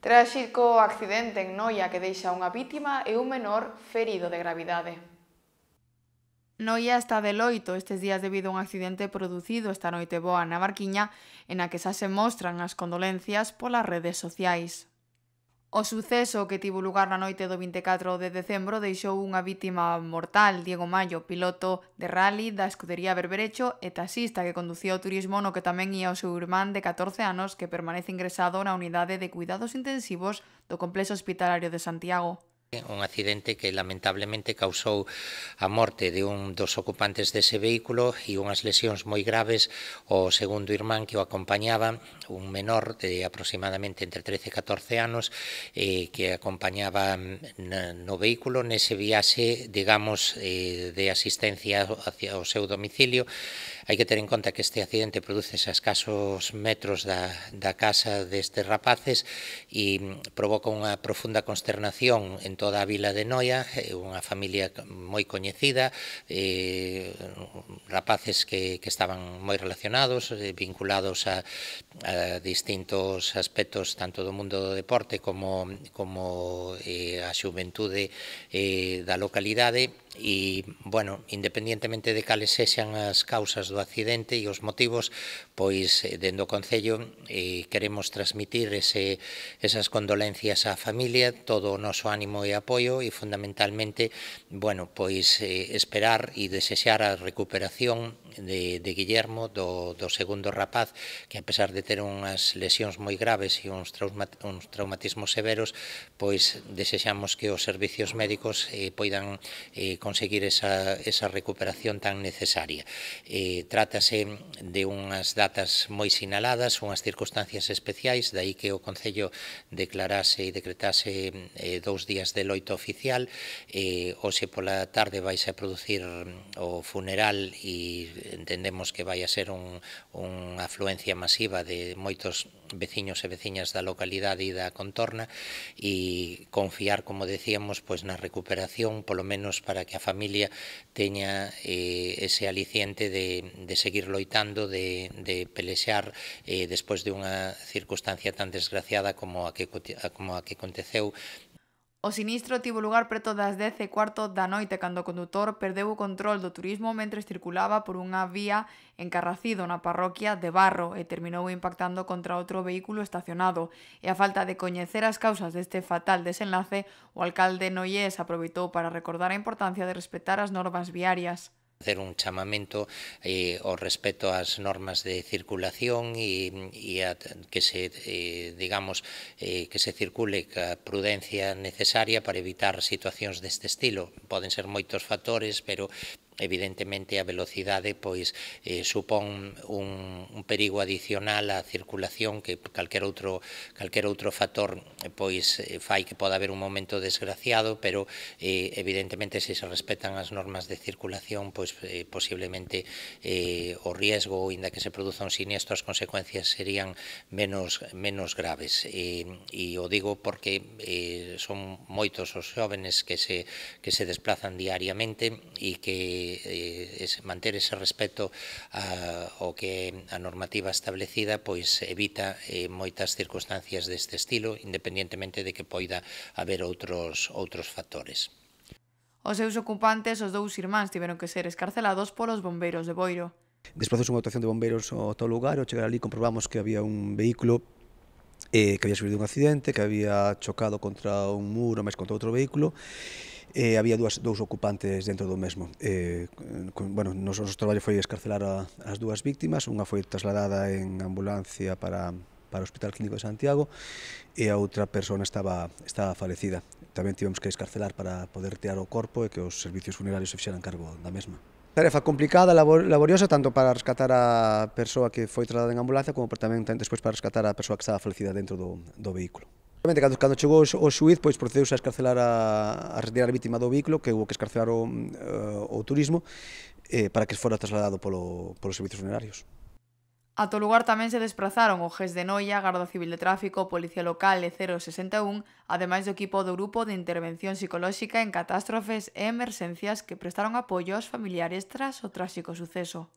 Tráxico accidente en Noia que deixa unha vítima e un menor ferido de gravidade. Noia está de loito estes días debido a un accidente producido esta noite boa na Barquiña en a que xa se mostran as condolencias polas redes sociais. O suceso que tivo lugar na noite do 24 de decembro deixou unha vítima mortal, Diego Mayo, piloto de rally da escudería Berberecho e taxista que conducía o turismo no que tamén ía o seu irmán de 14 anos que permanece ingresado na unidade de cuidados intensivos do Complexo Hospitalario de Santiago. Un accidente que lamentablemente causou a morte de un dos ocupantes dese vehículo e unhas lesións moi graves ao segundo irmán que o acompañaba, un menor de aproximadamente entre 13 e 14 anos, eh, que acompañaba mm, no vehículo nese viaxe, digamos, eh, de asistencia hacia o seu domicilio, Hai que ter en conta que este accidente produce a escasos metros da, da casa destes rapaces e mm, provoca unha profunda consternación en toda a vila de Noia, unha familia moi coñecida, eh, rapaces que, que estaban moi relacionados, vinculados a, a distintos aspectos tanto do mundo do deporte como, como eh, a xuventude eh, da localidade, e, bueno, independientemente de cales sexan as causas do accidente e os motivos, pois, eh, dentro do Concello, eh, queremos transmitir ese, esas condolencias á familia, todo o noso ánimo e apoio e, fundamentalmente, bueno, pois, eh, esperar e desexar a recuperación de, de Guillermo, do, do segundo rapaz, que a pesar de ter unhas lesións moi graves e uns, trauma, uns traumatismos severos, pois desexamos que os servicios médicos eh, poidan eh, conseguir esa, esa recuperación tan necesaria. Eh, trátase de unhas datas moi sinaladas, unhas circunstancias especiais, dai que o Concello declarase e decretase eh, dous días de loito oficial, eh, hoxe pola tarde vais a producir mm, o funeral e entendemos que vai a ser un, unha afluencia masiva de moitos veciños e veciñas da localidade e da contorna e confiar, como decíamos, pois na recuperación, polo menos para que a familia teña eh, ese aliciente de, de seguir loitando, de, de pelexar eh, despois de unha circunstancia tan desgraciada como a que, como a que aconteceu O sinistro tivo lugar preto das 10 e cuarto da noite cando o condutor perdeu o control do turismo mentre circulaba por unha vía encarracido na parroquia de Barro e terminou impactando contra outro vehículo estacionado. E a falta de coñecer as causas deste fatal desenlace, o alcalde Noyes aproveitou para recordar a importancia de respetar as normas viarias hacer un chamamento eh, ao respecto ás normas de circulación e, e a, que se eh, digamos eh, que se circule ca prudencia necesaria para evitar situacións deste estilo. Poden ser moitos factores, pero evidentemente a velocidade pois eh, supón un, un perigo adicional á circulación que calquer outro calquer outro factor pois eh, fai que poda haber un momento desgraciado, pero eh, evidentemente se se respetan as normas de circulación, pois eh, posiblemente eh, o riesgo inda que se produza un siniestro as consecuencias serían menos menos graves. E, eh, e o digo porque eh, son moitos os xóvenes que se que se desplazan diariamente e que e, eh, e eh, manter ese respeto a, ao que a normativa establecida pois evita eh, moitas circunstancias deste estilo, independentemente de que poida haber outros, outros factores. Os seus ocupantes, os dous irmáns, tiveron que ser escarcelados polos bombeiros de Boiro. Desproceuse unha dotación de bombeiros ao tal lugar ao chegar ali comprobamos que había un vehículo eh, que había subido un accidente, que había chocado contra un muro, máis contra outro vehículo, eh, había dúas, dous ocupantes dentro do mesmo. Eh, con, bueno, nos, noso traballo foi escarcelar a, as dúas víctimas, unha foi trasladada en ambulancia para, para o Hospital Clínico de Santiago e a outra persona estaba, estaba falecida. Tamén tivemos que escarcelar para poder retirar o corpo e que os servicios funerarios se fixeran cargo da mesma. Tarefa complicada, labor, laboriosa, tanto para rescatar a persoa que foi trasladada en ambulancia como tamén despois para rescatar a persoa que estaba falecida dentro do, do vehículo. Obviamente, cando, cando chegou o xuiz, pois procedeuse a escarcelar a, a retirar a vítima do vehículo, que houve que escarcelar o, eh, o turismo, eh, para que fora trasladado polo, polos servicios funerarios. A todo lugar tamén se desplazaron o GES de Noia, Garda Civil de Tráfico, Policía Local e 061, ademais do equipo do Grupo de Intervención Psicolóxica en Catástrofes e Emerxencias que prestaron apoio aos familiares tras o tráxico suceso.